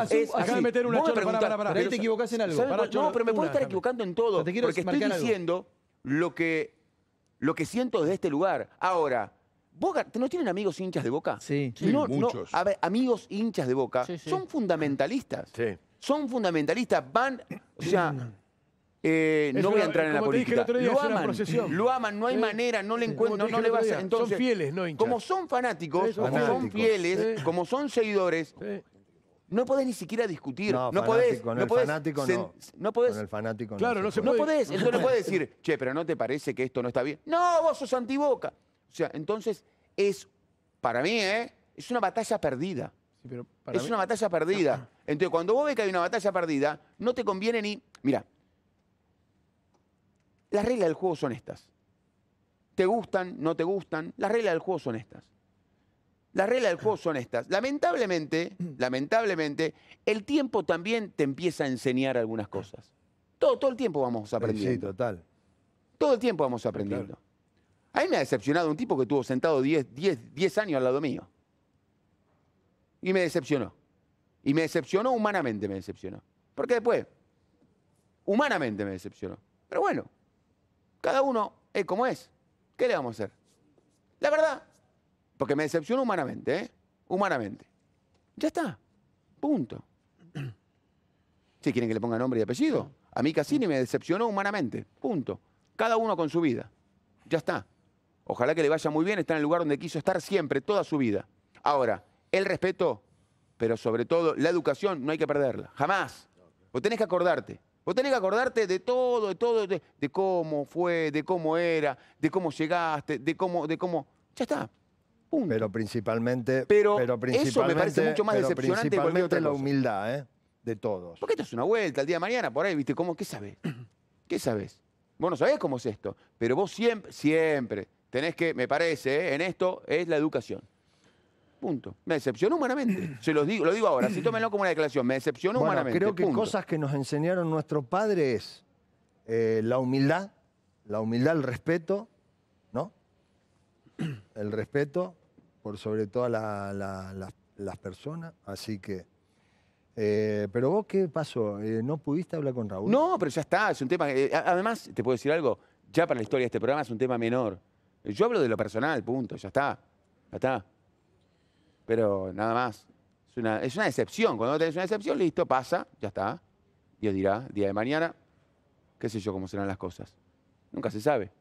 acaba de meter una chota. Ahí te equivocás en algo. no, pero me puedo estar equivocando en todo. Porque estoy diciendo lo que, lo que siento desde este lugar. Ahora, Boca, ¿no tienen amigos hinchas de Boca? Sí, muchos. a ver, amigos hinchas de Boca son fundamentalistas. Sí. Son fundamentalistas, van, o sea, eh, no voy a entrar en la política. lo aman, lo aman, no hay manera, no le encuentro, no, le vas a... Entonces, son fieles, no hinchas. Como son fanáticos, como son fieles, como son seguidores, no podés ni siquiera discutir. No, puedes, Con el fanático no. no podés. Con el fanático claro, no. no puede. podés. Entonces no podés decir, che, pero ¿no te parece que esto no está bien? No, vos sos antiboca. O sea, entonces es, para mí, ¿eh? es una batalla perdida. es una batalla perdida. Entonces, cuando vos ves que hay una batalla perdida, no te conviene ni... Mira, las reglas del juego son estas. Te gustan, no te gustan, las reglas del juego son estas. Las reglas del juego son estas. Lamentablemente, lamentablemente, el tiempo también te empieza a enseñar algunas cosas. Todo, todo el tiempo vamos aprendiendo. Sí, total. Todo el tiempo vamos aprendiendo. A mí me ha decepcionado un tipo que estuvo sentado 10, 10 años al lado mío. Y me decepcionó. Y me decepcionó humanamente, me decepcionó. Porque después, humanamente me decepcionó. Pero bueno, cada uno es como es. ¿Qué le vamos a hacer? La verdad, porque me decepcionó humanamente, ¿eh? Humanamente. Ya está. Punto. Si ¿Sí quieren que le ponga nombre y apellido. A mí ni me decepcionó humanamente. Punto. Cada uno con su vida. Ya está. Ojalá que le vaya muy bien, está en el lugar donde quiso estar siempre, toda su vida. Ahora, el respeto, pero sobre todo la educación, no hay que perderla. Jamás. Vos tenés que acordarte. Vos tenés que acordarte de todo, de todo, de, de cómo fue, de cómo era, de cómo llegaste, de cómo, de cómo. Ya está. Pero principalmente. Pero, principalmente, eso me parece mucho más decepcionante que la humildad, ¿eh? De todos. Porque esto es una vuelta el día de mañana, por ahí, ¿viste? ¿Cómo? ¿Qué sabes? ¿Qué sabes? Vos no sabés cómo es esto, pero vos siempre, siempre tenés que, me parece, ¿eh? en esto es la educación. Punto. Me decepcionó humanamente. Se los digo, lo digo ahora, si tómenlo como una declaración, me decepcionó humanamente. Creo que cosas que nos enseñaron nuestros padres es eh, la humildad, la humildad, el respeto, ¿no? El respeto, por sobre todas las personas. Así que. Eh, pero vos, ¿qué pasó? Eh, ¿No pudiste hablar con Raúl? No, pero ya está, es un tema. Eh, además, te puedo decir algo, ya para la historia de este programa es un tema menor. Yo hablo de lo personal, punto, ya está. Ya está. Pero nada más. Es una, es una excepción. Cuando tenés una excepción, listo, pasa, ya está. y os dirá, día de mañana, qué sé yo cómo serán las cosas. Nunca se sabe.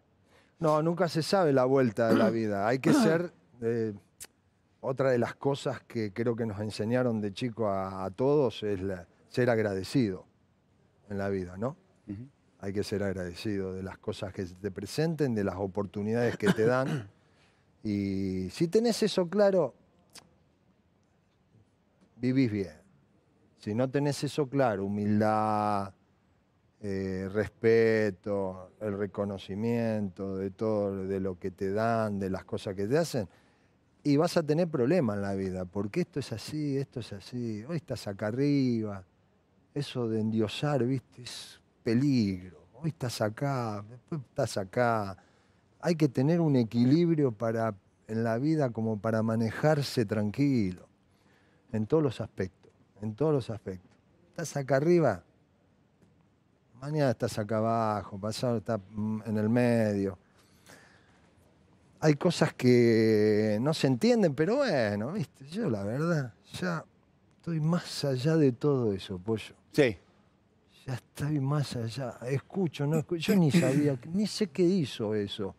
No, nunca se sabe la vuelta de la vida. Hay que ser otra de las cosas que creo que nos enseñaron de chico a, todos es ser agradecido en la vida, ¿no? Hay que ser agradecido de las cosas que te presenten, de las oportunidades que te dan. y si tenés eso claro, vivís bien. Si no tenés eso claro, humildad, eh, respeto, el reconocimiento de todo, de lo que te dan, de las cosas que te hacen, y vas a tener problemas en la vida, porque esto es así, esto es así, hoy estás acá arriba, eso de endiosar, viste, es peligro, hoy estás acá, después estás acá. Hay que tener un equilibrio para, en la vida como para manejarse tranquilo, en todos los aspectos, en todos los aspectos. Estás acá arriba, mañana estás acá abajo, pasado estás en el medio hay cosas que no se entienden, pero bueno, viste, yo la verdad, ya estoy más allá de todo eso, pollo. Sí. Ya estoy más allá. Escucho, no escucho. Yo ni sabía, ni sé qué hizo eso.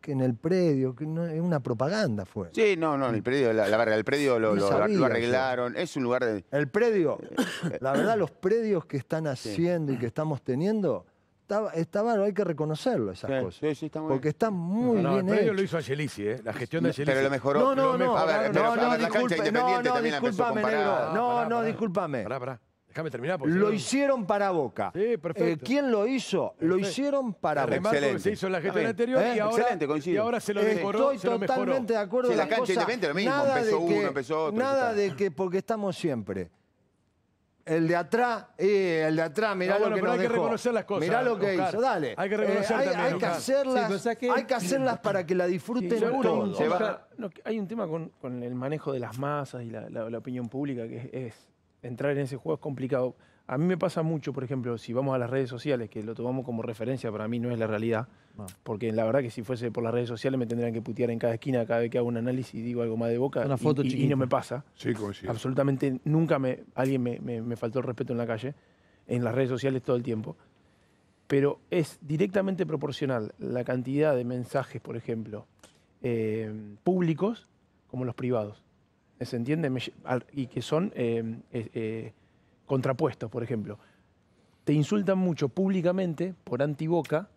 Que en el predio, que no, una propaganda fue. Sí, no, no, en el predio, la, verdad, el predio lo, arreglaron. Es un lugar de. El predio, eh, la verdad, los predios que están haciendo y que estamos teniendo estaba, estaba, hay que reconocerlo esas sí, cosas. Sí, sí, está muy porque está muy no, no, bien el hecho. lo hizo Angelici, ¿eh? la gestión de Angelici. Pero lo mejoró. No, no, no. no, no, discúlpame, negro. No, no, discúlpame. Pará, pará. Déjame terminar. Porque lo hicieron para Boca. Sí, eh, perfecto. Eh, ¿Quién lo hizo? Perfecto. Lo hicieron para Boca. Excelente. se hizo en la gestión anterior ¿Eh? y, ahora, Excelente, coincido. y ahora se lo decoró, Estoy se totalmente lo de acuerdo. Sí, la, la cancha independiente lo mismo. Empezó uno, empezó otro. Nada de que porque estamos siempre el de atrás, eh, el de atrás, mirá ah, lo que pero hay que reconocer las cosas. Mirá lo que hizo, dale. Hay que reconocer eh, también, hay que hacerlas, hay que hacerlas para que la disfruten sí, todos. hay un tema con, con, el manejo de las masas y la, opinión pública que es, entrar en ese juego es complicado. A mí me pasa mucho, por ejemplo, si vamos a las redes sociales, que lo tomamos como referencia, para mí no es la realidad, porque la verdad que si fuese por las redes sociales me tendrían que putear en cada esquina cada vez que hago un análisis y digo algo más de boca. Una foto y, no me pasa. Sí, Absolutamente nunca me, alguien me, faltó el respeto en la calle, en las redes sociales todo el tiempo. Pero es directamente proporcional la cantidad de mensajes, por ejemplo, eh, públicos como los privados. ¿Se entiende? y que son... Eh, eh, contrapuestos, por ejemplo. Te insultan mucho públicamente por antiboca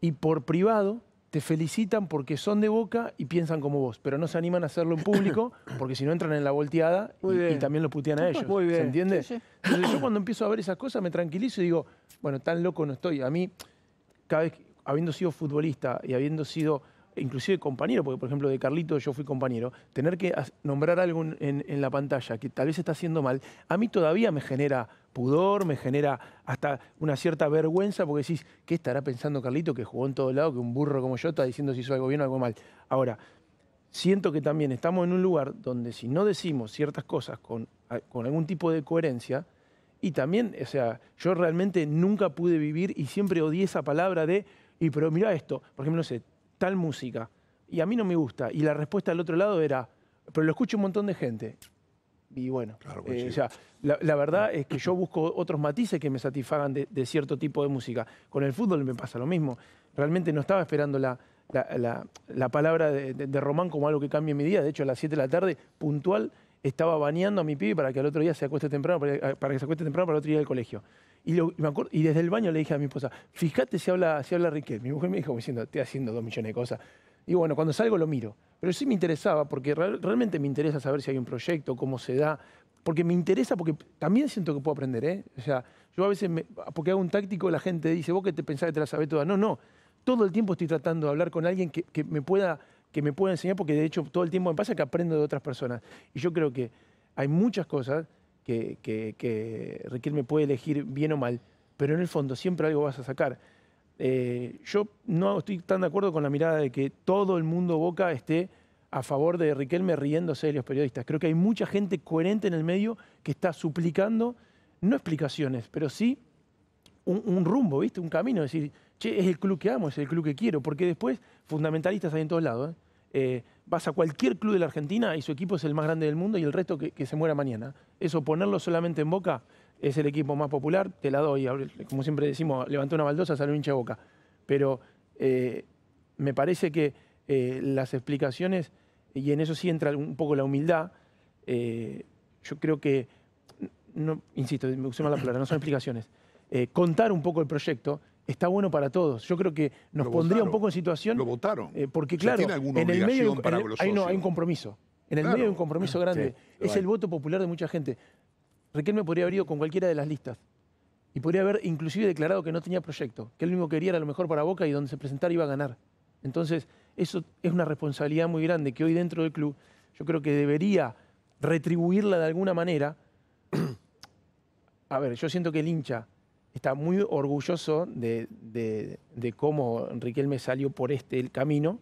y por privado te felicitan porque son de Boca y piensan como vos, pero no se animan a hacerlo en público porque si no entran en la volteada y, también lo putean a ellos. Muy bien. ¿Se entiende? Entonces yo cuando empiezo a ver esas cosas me tranquilizo y digo, bueno, tan loco no estoy. A mí, cada vez, habiendo sido futbolista y habiendo sido inclusive compañero, porque por ejemplo de Carlito yo fui compañero, tener que nombrar algo en, la pantalla que tal vez está haciendo mal, a mí todavía me genera pudor, me genera hasta una cierta vergüenza, porque decís, ¿qué estará pensando Carlito que jugó en todo lado, que un burro como yo está diciendo si hizo algo bien o algo mal? Ahora, siento que también estamos en un lugar donde si no decimos ciertas cosas con, con algún tipo de coherencia, y también, o sea, yo realmente nunca pude vivir y siempre odié esa palabra de, y pero mira esto, por ejemplo, no sé, tal música y a mí no me gusta. Y la respuesta del otro lado era, pero lo escucha un montón de gente. Y bueno, claro eh, la, verdad es que yo busco otros matices que me satisfagan de, cierto tipo de música. Con el fútbol me pasa lo mismo. Realmente no estaba esperando la, la, palabra de, de, Román como algo que cambie mi día. De hecho, a las 7 de la tarde, puntual, estaba bañando a mi pibe para que al otro día se acueste temprano, para eh, que se acueste temprano para el otro día del colegio. Y, y desde el baño le dije a mi esposa, fíjate si habla, si habla Riquet. Mi mujer me dijo, diciendo, estoy haciendo dos millones de cosas. Y bueno, cuando salgo lo miro. Pero sí me interesaba, porque realmente me interesa saber si hay un proyecto, cómo se da. Porque me interesa, porque también siento que puedo aprender, ¿eh? O sea, yo a veces, me, porque hago un táctico, la gente dice, vos que te pensás que te la sabés toda. No, no. Todo el tiempo estoy tratando de hablar con alguien que me pueda que me pueda enseñar, porque de hecho todo el tiempo me pasa que aprendo de otras personas. Y yo creo que hay muchas cosas que, que, que puede elegir bien o mal, pero en el fondo siempre algo vas a sacar. Eh, yo no estoy tan de acuerdo con la mirada de que todo el mundo Boca esté a favor de Riquelme riéndose de los periodistas. Creo que hay mucha gente coherente en el medio que está suplicando, no explicaciones, pero sí un, rumbo, ¿viste? Un camino. Es decir, che, es el club que amo, es el club que quiero, porque después fundamentalistas hay en todos lados. ¿eh? Eh, vas a cualquier club de la Argentina y su equipo es el más grande del mundo y el resto que, se muera mañana. Eso, ponerlo solamente en boca, es el equipo más popular, te la doy. Como siempre decimos, levantó una baldosa, salió un hincha de boca. Pero eh, me parece que las explicaciones, y en eso sí entra un poco la humildad, yo creo que, no, insisto, me usé mal la palabra, no son explicaciones. contar un poco el proyecto está bueno para todos. Yo creo que nos pondría un poco en situación. Lo votaron. Eh, porque, claro, en el medio. hay, no, hay un compromiso. En el medio hay un compromiso grande. es el voto popular de mucha gente. me podría haber ido con cualquiera de las listas. Y podría haber inclusive declarado que no tenía proyecto, que él mismo quería era lo mejor para Boca y donde se presentara iba a ganar. Entonces, eso es una responsabilidad muy grande que hoy dentro del club yo creo que debería retribuirla de alguna manera. a ver, yo siento que el hincha está muy orgulloso de, cómo de me salió por este el camino,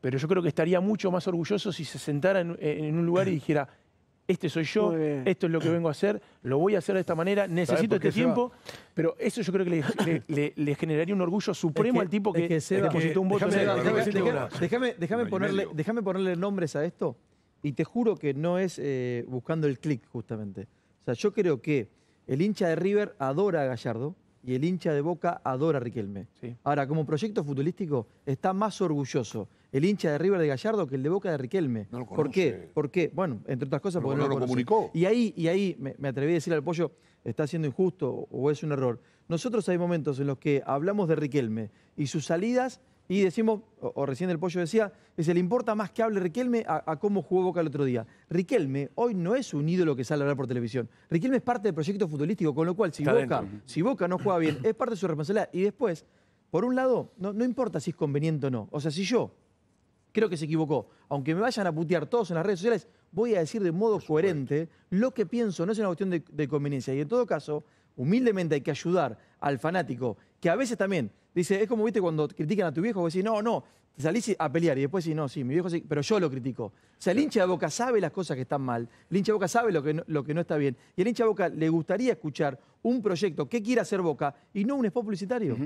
pero yo creo que estaría mucho más orgulloso si se sentara en, un lugar y dijera, este soy yo, esto es lo que vengo a hacer, lo voy a hacer de esta manera, necesito este tiempo, pero eso yo creo que le, generaría un orgullo supremo al tipo que, depositó un voto. Déjame ponerle, déjame ponerle nombres a esto y te juro que no es eh, buscando el clic justamente. O sea, yo creo que el hincha de River adora a Gallardo y el hincha de Boca adora a Riquelme. Ahora, como proyecto futbolístico, está más orgulloso el hincha de River de Gallardo que el de Boca de Riquelme. ¿Por qué? ¿Por qué? Bueno, entre otras cosas, porque no, lo, comunicó. Y ahí, y ahí me, me, atreví a decir al pollo, está siendo injusto o es un error. Nosotros hay momentos en los que hablamos de Riquelme y sus salidas y decimos, o, recién el pollo decía, que se le importa más que hable Riquelme a, cómo jugó Boca el otro día. Riquelme hoy no es un ídolo que sale a hablar por televisión. Riquelme es parte del proyecto futbolístico, con lo cual si, Boca, si Boca no juega bien, es parte de su responsabilidad. Y después, por un lado, no, importa si es conveniente o no. O sea, si yo creo que se equivocó. Aunque me vayan a putear todos en las redes sociales, voy a decir de modo coherente lo que pienso, no es una cuestión de, conveniencia. Y en todo caso, humildemente hay que ayudar al fanático, que a veces también Dice, es como, viste, cuando critican a tu viejo, vos decís, no, no, salís a pelear y después decís, no, sí, mi viejo sí, pero yo lo critico. O sea, el hincha de boca sabe las cosas que están mal, el hincha de boca sabe lo que no, está bien, y el hincha de boca le gustaría escuchar un proyecto que quiera hacer boca y no un spot publicitario.